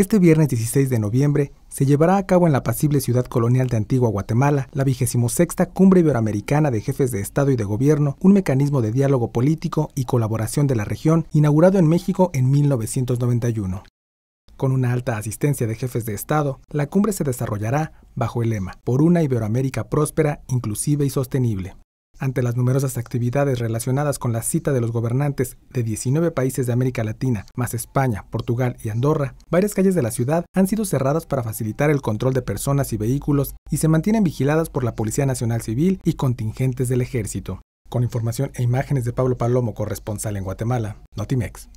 Este viernes 16 de noviembre se llevará a cabo en la pasible ciudad colonial de Antigua Guatemala la 26 Cumbre Iberoamericana de Jefes de Estado y de Gobierno, un mecanismo de diálogo político y colaboración de la región inaugurado en México en 1991. Con una alta asistencia de jefes de Estado, la cumbre se desarrollará bajo el lema Por una Iberoamérica próspera, inclusiva y sostenible. Ante las numerosas actividades relacionadas con la cita de los gobernantes de 19 países de América Latina, más España, Portugal y Andorra, varias calles de la ciudad han sido cerradas para facilitar el control de personas y vehículos y se mantienen vigiladas por la Policía Nacional Civil y contingentes del ejército. Con información e imágenes de Pablo Palomo, corresponsal en Guatemala, Notimex.